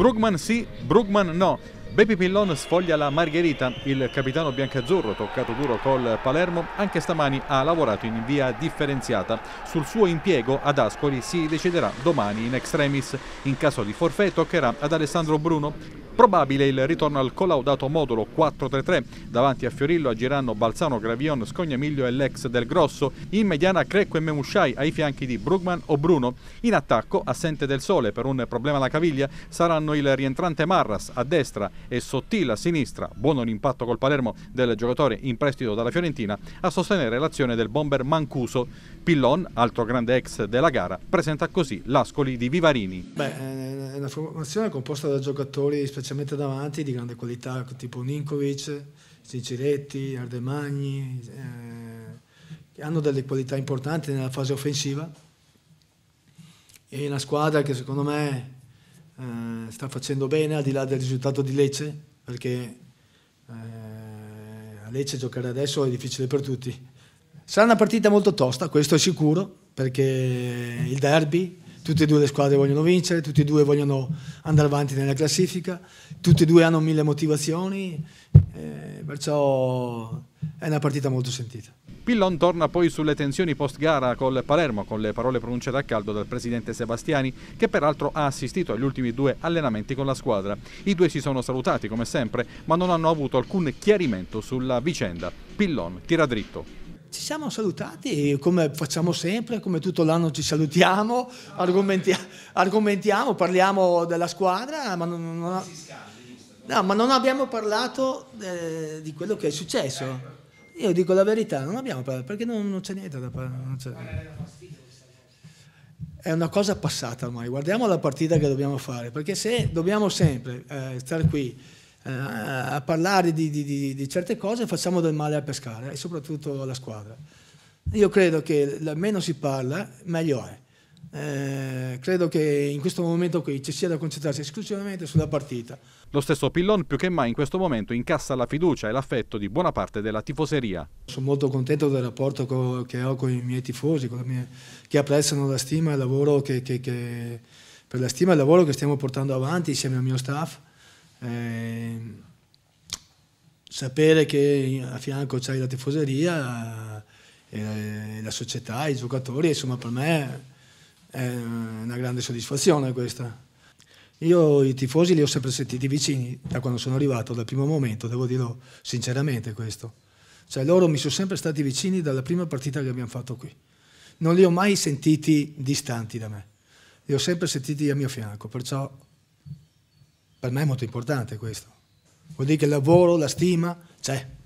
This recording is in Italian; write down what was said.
Brugman sim, Brugman não. Baby Pillon sfoglia la Margherita, il capitano biancazzurro toccato duro col Palermo anche stamani ha lavorato in via differenziata. Sul suo impiego ad Ascoli si deciderà domani in extremis. In caso di forfè toccherà ad Alessandro Bruno. Probabile il ritorno al collaudato modulo 4-3-3 davanti a Fiorillo, Agiranno, Balzano, Gravion, Scognamiglio e l'ex del Grosso. In mediana Crecco e Memusciai ai fianchi di Brugman o Bruno. In attacco, assente del sole per un problema alla caviglia, saranno il rientrante Marras a destra e sottile a sinistra, buono l'impatto col Palermo del giocatore in prestito dalla Fiorentina, a sostenere l'azione del bomber Mancuso. Pillon, altro grande ex della gara, presenta così l'Ascoli di Vivarini. Beh, eh, eh, è una formazione composta da giocatori specialmente davanti di grande qualità, tipo Ninkovic, Cinciretti, Ardemagni, eh, che hanno delle qualità importanti nella fase offensiva. E una squadra che secondo me eh, sta facendo bene al di là del risultato di Lecce, perché eh, a Lecce giocare adesso è difficile per tutti. Sarà una partita molto tosta, questo è sicuro, perché il derby, tutte e due le squadre vogliono vincere, tutte e due vogliono andare avanti nella classifica, tutte e due hanno mille motivazioni, eh, perciò è una partita molto sentita. Pillon torna poi sulle tensioni post-gara col Palermo, con le parole pronunciate a caldo dal presidente Sebastiani, che peraltro ha assistito agli ultimi due allenamenti con la squadra. I due si sono salutati come sempre, ma non hanno avuto alcun chiarimento sulla vicenda. Pillon tira dritto. Ci siamo salutati come facciamo sempre, come tutto l'anno ci salutiamo, argomenti argomentiamo, parliamo della squadra, ma non, non, no, ma non abbiamo parlato eh, di quello che è successo. Io dico la verità, non abbiamo parlato, perché non, non c'è niente da parlare. È una cosa passata ormai, guardiamo la partita che dobbiamo fare, perché se dobbiamo sempre eh, stare qui eh, a parlare di, di, di, di, certe cose facciamo del male a pescare e soprattutto alla squadra. Io credo che meno si parla, meglio è. Eh, credo che in questo momento qui ci sia da concentrarsi esclusivamente sulla partita. Lo stesso Pillon più che mai in questo momento incassa la fiducia e l'affetto di buona parte della tifoseria. Sono molto contento del rapporto co che ho con i miei tifosi, mie, che apprezzano la stima e il lavoro che, che, che, per la stima e il lavoro che stiamo portando avanti insieme al mio staff. Eh, sapere che a fianco c'è la tifoseria, eh, la società, i giocatori, insomma per me è una grande soddisfazione questa. Io i tifosi li ho sempre sentiti vicini da quando sono arrivato, dal primo momento, devo dirlo sinceramente questo. Cioè loro mi sono sempre stati vicini dalla prima partita che abbiamo fatto qui. Non li ho mai sentiti distanti da me, li ho sempre sentiti a mio fianco, perciò per me è molto importante questo. Vuol dire che il lavoro, la stima c'è.